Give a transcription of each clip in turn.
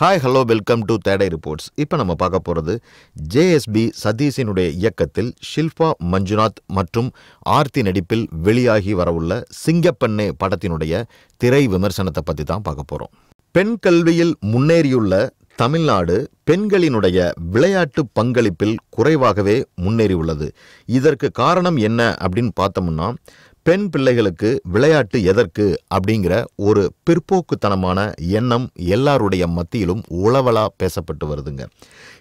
hi hello welcome to today reports இப்போ நம்ம பார்க்க போகிறது ஜேஎஸ்பி சதீஷினுடைய இயக்கத்தில் ஷில்பா மஞ்சுநாத் மற்றும் ஆர்த்தி நடிப்பில் வெளியாகி வரவுள்ள சிங்கப்பெண்ணே படத்தினுடைய திரை விமர்சனத்தை பற்றி தான் பார்க்க போகிறோம் பெண் கல்வியில் முன்னேறியுள்ள தமிழ்நாடு பெண்களினுடைய விளையாட்டு பங்களிப்பில் குறைவாகவே முன்னேறியுள்ளது இதற்கு காரணம் என்ன அப்படின்னு பார்த்தோம்னா பெண் பிள்ளைகளுக்கு விளையாட்டு எதற்கு அப்படிங்கிற ஒரு பிற்போக்குத்தனமான எண்ணம் எல்லாருடைய மத்தியிலும் உளவலா பேசப்பட்டு வருதுங்க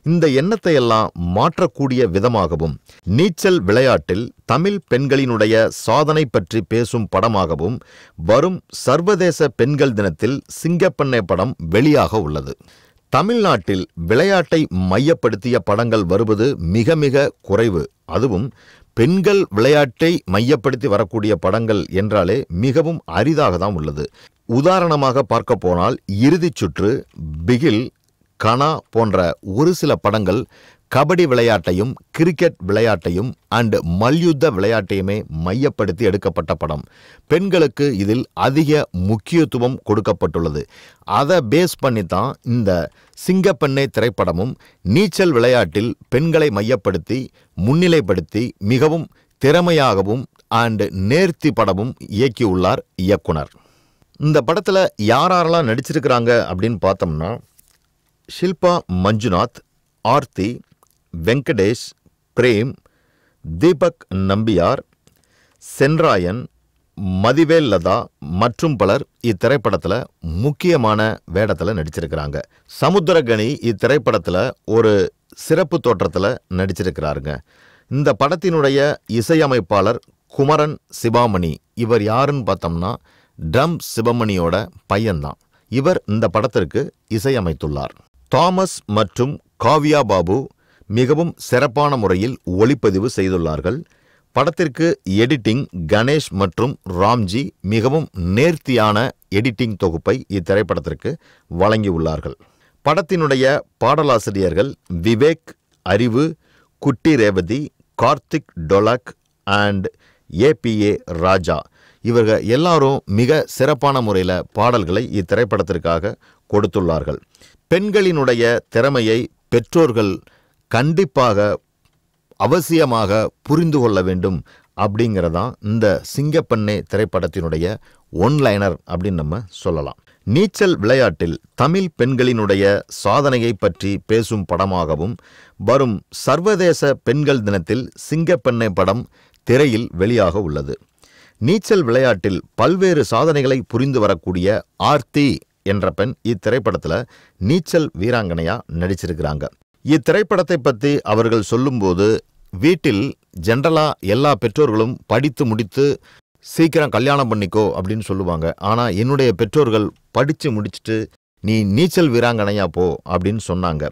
இந்த எண்ணத்தை எல்லாம் மாற்றக்கூடிய விதமாகவும் நீச்சல் விளையாட்டில் தமிழ் பெண்களினுடைய சாதனை பற்றி பேசும் படமாகவும் வரும் சர்வதேச பெண்கள் தினத்தில் சிங்கப்பண்ணை படம் வெளியாக உள்ளது தமிழ்நாட்டில் விளையாட்டை மையப்படுத்திய படங்கள் வருவது மிக மிக குறைவு அதுவும் பெண்கள் விளையாட்டை மையப்படுத்தி வரக்கூடிய படங்கள் என்றாலே மிகவும் அரிதாக தான் உள்ளது உதாரணமாக பார்க்க போனால் இறுதிச் சுற்று பிகில் கனா போன்ற ஒரு சில படங்கள் கபடி விளையாட்டையும் கிரிக்கெட் விளையாட்டையும் அண்டு மல்யுத்த விளையாட்டையுமே மையப்படுத்தி எடுக்கப்பட்ட படம் பெண்களுக்கு இதில் அதிக முக்கியத்துவம் கொடுக்கப்பட்டுள்ளது அதை பேஸ் பண்ணி தான் இந்த சிங்கப்பெண்ணை திரைப்படமும் நீச்சல் விளையாட்டில் பெண்களை மையப்படுத்தி முன்னிலைப்படுத்தி மிகவும் திறமையாகவும் அண்டு நேர்த்தி படமும் இயக்கியுள்ளார் இயக்குனர் இந்த படத்தில் யார் யாரெல்லாம் நடிச்சிருக்கிறாங்க அப்படின்னு பார்த்தோம்னா ஷில்பா மஞ்சுநாத் ஆர்த்தி வெங்கடேஷ் பிரேம் தீபக் நம்பியார் சென்ராயன் மதிவேல் லதா மற்றும் பலர் இத்திரைப்படத்தில் முக்கியமான வேடத்தில் நடிச்சிருக்கிறாங்க சமுத்திரகனி இத்திரைப்படத்தில் ஒரு சிறப்பு தோற்றத்தில் நடிச்சிருக்கிறாருங்க இந்த படத்தினுடைய இசையமைப்பாளர் குமரன் சிவாமணி இவர் யாருன்னு பார்த்தோம்னா டம் சிவமணியோட பையன்தான் இவர் இந்த படத்திற்கு இசையமைத்துள்ளார் தாமஸ் மற்றும் காவ்யா பாபு மிகவும் சிறப்பான முறையில் ஒளிப்பதிவு செய்துள்ளார்கள் படத்திற்கு எடிட்டிங் கணேஷ் மற்றும் ராம்ஜி மிகவும் நேர்த்தியான எடிட்டிங் தொகுப்பை இத்திரைப்படத்திற்கு வழங்கியுள்ளார்கள் படத்தினுடைய பாடலாசிரியர்கள் விவேக் அறிவு குட்டி ரேவதி கார்த்திக் டொலக் அண்ட் ஏபிஏ ராஜா இவர்கள் எல்லாரும் மிக சிறப்பான முறையில் பாடல்களை இத்திரைப்படத்திற்காக கொடுத்துள்ளார்கள் பெண்களினுடைய திறமையை பெற்றோர்கள் கண்டிப்பாக அவசியமாக புரிந்து கொள்ள வேண்டும் அப்படிங்கிறதான் இந்த சிங்கப்பெண்ணை திரைப்படத்தினுடைய ஒன்லைனர் அப்படின்னு நம்ம சொல்லலாம் நீச்சல் விளையாட்டில் தமிழ் பெண்களினுடைய சாதனையை பற்றி பேசும் படமாகவும் வரும் சர்வதேச பெண்கள் தினத்தில் சிங்கப்பெண்ணை படம் திரையில் வெளியாக உள்ளது நீச்சல் விளையாட்டில் பல்வேறு சாதனைகளை புரிந்து வரக்கூடிய ஆர்த்தி என்ற பெண் இத்திரைப்படத்தில் நீச்சல் வீராங்கனையாக நடிச்சிருக்கிறாங்க இத்திரைப்படத்தை பற்றி அவர்கள் சொல்லும்போது வீட்டில் ஜென்ரலாக எல்லா பெற்றோர்களும் படித்து முடித்து சீக்கிரம் கல்யாணம் பண்ணிக்கோ அப்படின்னு சொல்லுவாங்க ஆனால் என்னுடைய பெற்றோர்கள் படித்து முடிச்சுட்டு நீ நீச்சல் வீராங்கனையா போ அப்படின்னு சொன்னாங்க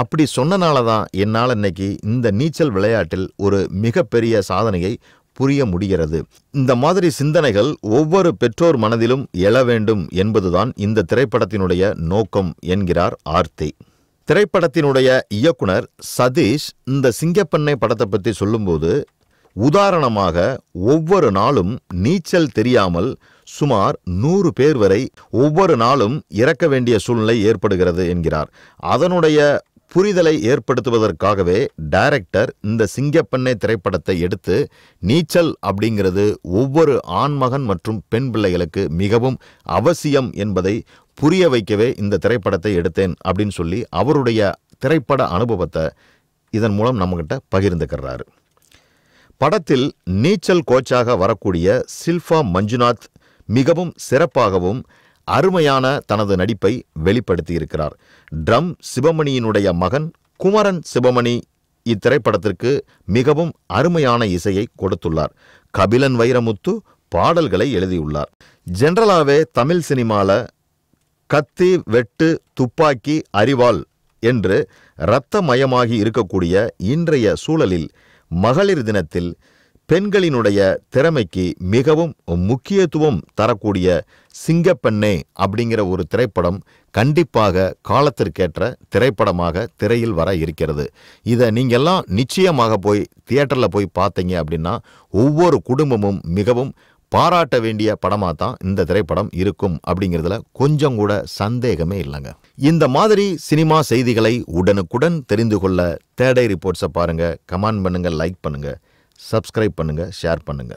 அப்படி சொன்னனால தான் என்னால் இன்னைக்கு இந்த நீச்சல் விளையாட்டில் ஒரு மிகப்பெரிய சாதனையை புரிய முடிகிறது இந்த மாதிரி சிந்தனைகள் ஒவ்வொரு பெற்றோர் மனதிலும் எழ வேண்டும் என்பதுதான் இந்த திரைப்படத்தினுடைய நோக்கம் என்கிறார் ஆர்த்தி திரைப்படத்தினுடைய இயக்குனர் சதீஷ் இந்த சிங்கப்பெண்ணை படத்தை பற்றி சொல்லும்போது உதாரணமாக ஒவ்வொரு நாளும் நீச்சல் தெரியாமல் சுமார் நூறு பேர் வரை ஒவ்வொரு நாளும் இறக்க வேண்டிய சூழ்நிலை ஏற்படுகிறது என்கிறார் அதனுடைய புரிதலை ஏற்படுத்துவதற்காகவே டைரக்டர் இந்த சிங்கப்பெண்ணை திரைப்படத்தை எடுத்து நீச்சல் அப்படிங்கிறது ஒவ்வொரு ஆண்மகன் மற்றும் பெண் பிள்ளைகளுக்கு மிகவும் அவசியம் என்பதை புரிய வைக்கவே இந்த திரைப்படத்தை எடுத்தேன் அப்படின்னு சொல்லி அவருடைய திரைப்பட அனுபவத்தை இதன் மூலம் நம்மகிட்ட பகிர்ந்துக்கிறாரு படத்தில் நீச்சல் கோச்சாக வரக்கூடிய சில்ஃபா மஞ்சுநாத் மிகவும் சிறப்பாகவும் அருமையான தனது நடிப்பை வெளிப்படுத்தியிருக்கிறார் ட்ரம் சிவமணியினுடைய மகன் குமரன் சிவமணி இத்திரைப்படத்திற்கு மிகவும் அருமையான இசையை கொடுத்துள்ளார் கபிலன் வைரமுத்து பாடல்களை எழுதியுள்ளார் ஜென்ரலாவே தமிழ் சினிமாவில் கத்தி வெட்டு துப்பாக்கி அறிவால் என்று இரத்தமயமாகி இருக்கக்கூடிய இன்றைய சூழலில் மகளிர் தினத்தில் பெண்களினுடைய திறமைக்கு மிகவும் முக்கியத்துவம் தரக்கூடிய சிங்கப்பெண்ணே அப்படிங்கிற ஒரு திரைப்படம் கண்டிப்பாக காலத்திற்கேற்ற திரைப்படமாக திரையில் வர இருக்கிறது இதை நீங்கள்லாம் நிச்சயமாக போய் தியேட்டரில் போய் பார்த்தீங்க அப்படின்னா ஒவ்வொரு குடும்பமும் மிகவும் பாராட்ட வேண்டிய படமாக தான் இந்த திரைப்படம் இருக்கும் அப்படிங்கிறதுல கொஞ்சம் கூட சந்தேகமே இல்லைங்க இந்த மாதிரி சினிமா செய்திகளை உடனுக்குடன் தெரிந்து கொள்ள தேடை ரிப்போர்ட்ஸை பாருங்கள் கமெண்ட் பண்ணுங்கள் லைக் பண்ணுங்கள் சப்ஸ்கிரைப் பண்ணுங்க ஷேர் பண்ணுங்க